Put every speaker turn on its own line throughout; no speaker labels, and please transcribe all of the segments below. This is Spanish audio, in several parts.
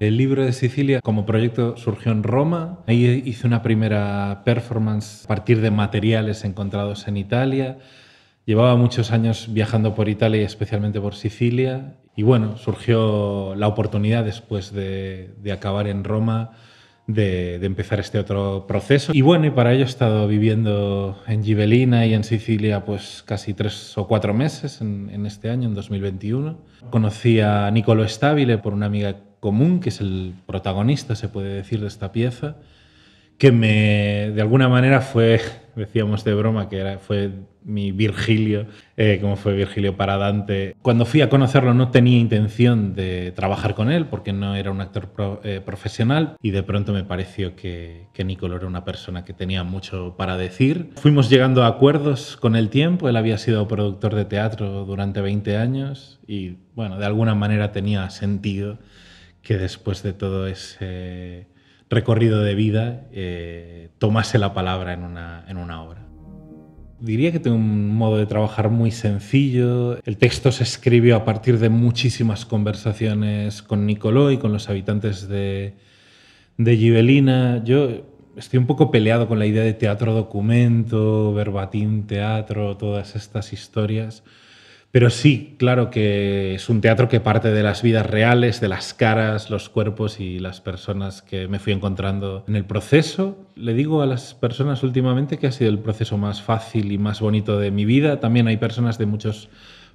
El libro de Sicilia como proyecto surgió en Roma. Ahí hice una primera performance a partir de materiales encontrados en Italia. Llevaba muchos años viajando por Italia y especialmente por Sicilia. Y bueno, surgió la oportunidad después de, acabar en Roma de, empezar este otro proceso. Y bueno, y para ello he estado viviendo en Gibelina y en Sicilia pues casi tres o cuatro meses en, este año, en 2021. Conocí a Nicolo Stabile por una amiga común, que es el protagonista, se puede decir, de esta pieza, que me, de alguna manera fue, decíamos de broma, que fue mi Virgilio, eh, como fue Virgilio para Dante. Cuando fui a conocerlo no tenía intención de trabajar con él porque no era un actor eh, profesional y de pronto me pareció que, que Nicolo era una persona que tenía mucho para decir. Fuimos llegando a acuerdos con el tiempo, él había sido productor de teatro durante 20 años y bueno, de alguna manera tenía sentido que después de todo ese recorrido de vida eh, tomase la palabra en una, obra. Diría que tengo un modo de trabajar muy sencillo. El texto se escribió a partir de muchísimas conversaciones con Nicoló y con los habitantes de, de Yo estoy un poco peleado con la idea de teatro documento, verbatim teatro, todas estas historias. Pero sí, claro que es un teatro que parte de las vidas reales, de las caras, los cuerpos y las personas que me fui encontrando en el proceso. Le digo a las personas últimamente que ha sido el proceso más fácil y más bonito de mi vida. También hay personas de muchos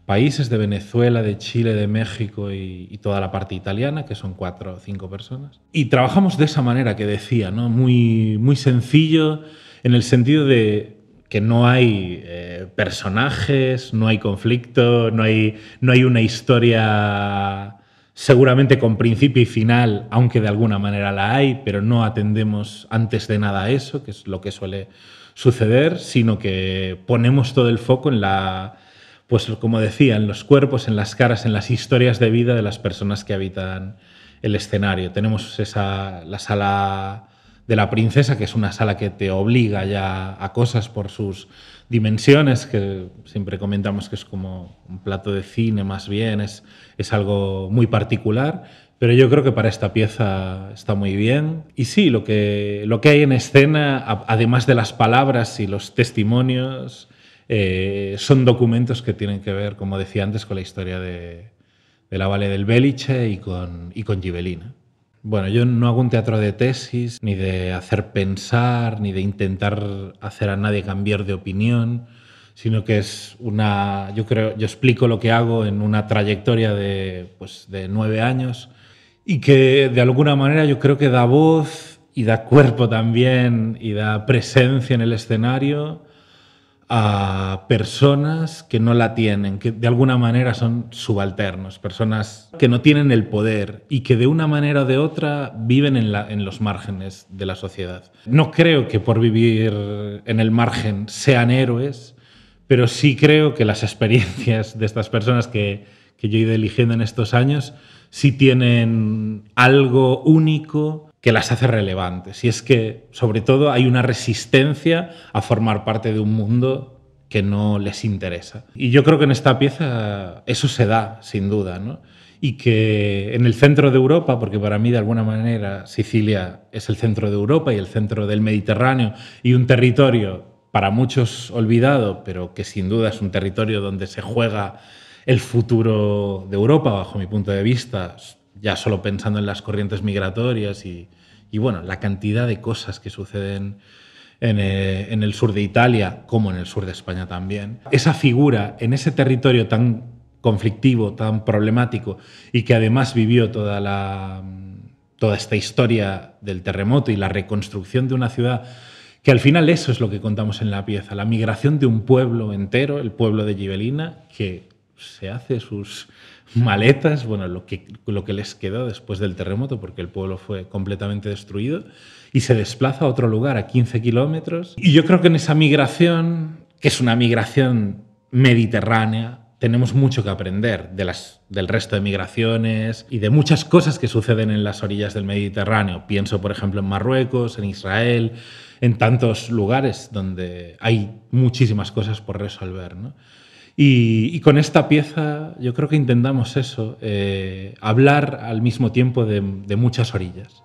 países, de Venezuela, de Chile, de México y, toda la parte italiana, que son cuatro o cinco personas. Y trabajamos de esa manera que decía, ¿no? muy, muy sencillo, en el sentido de que no hay eh, personajes, no hay conflicto, no hay, no hay una historia seguramente con principio y final, aunque de alguna manera la hay, pero no atendemos antes de nada a eso, que es lo que suele suceder, sino que ponemos todo el foco en la, pues como decía, en los cuerpos, en las caras, en las historias de vida de las personas que habitan el escenario. Tenemos esa, la sala de la princesa, que es una sala que te obliga ya a cosas por sus dimensiones, que siempre comentamos que es como un plato de cine más bien, es, es algo muy particular, pero yo creo que para esta pieza está muy bien. Y sí, lo que, lo que hay en escena, además de las palabras y los testimonios, eh, son documentos que tienen que ver, como decía antes, con la historia de, la Valle del Béliche y con, y con Gibelina. Bueno, yo no hago un teatro de tesis, ni de hacer pensar, ni de intentar hacer a nadie cambiar de opinión, sino que es una, yo creo, yo explico lo que hago en una trayectoria de, pues, de nueve años y que de alguna manera yo creo que da voz y da cuerpo también y da presencia en el escenario a personas que no la tienen, que de alguna manera son subalternos, personas que no tienen el poder y que de una manera o de otra viven en, los márgenes de la sociedad. No creo que por vivir en el margen sean héroes, pero sí creo que las experiencias de estas personas que yo he ido eligiendo en estos años sí tienen algo único que las hace relevantes. Y es que, sobre todo, hay una resistencia a formar parte de un mundo que no les interesa. Y yo creo que en esta pieza eso se da, sin duda, Y que en el centro de Europa, porque para mí de alguna manera Sicilia es el centro de Europa y el centro del Mediterráneo, y un territorio para muchos olvidado, pero que sin duda es un territorio donde se juega el futuro de Europa, bajo mi punto de vista, ya solo pensando en las corrientes migratorias y, bueno, la cantidad de cosas que suceden eh, en, el sur de Italia, como en el sur de España también. Esa figura en ese territorio tan conflictivo, tan problemático, y que además vivió toda, la, toda esta historia del terremoto y la reconstrucción de una ciudad, que al final eso es lo que contamos en la pieza, la migración de un pueblo entero, el pueblo de Gibelina, que se hace sus maletas, bueno, lo que, les quedó después del terremoto, porque el pueblo fue completamente destruido, y se desplaza a otro lugar, a 15 kilómetros. Y yo creo que en esa migración, que es una migración mediterránea, tenemos mucho que aprender del resto de migraciones y de muchas cosas que suceden en las orillas del Mediterráneo. Pienso, por ejemplo, en Marruecos, en Israel, en tantos lugares donde hay muchísimas cosas por resolver. ¿no? Y, con esta pieza yo creo que intentamos eso, eh, hablar al mismo tiempo de muchas orillas.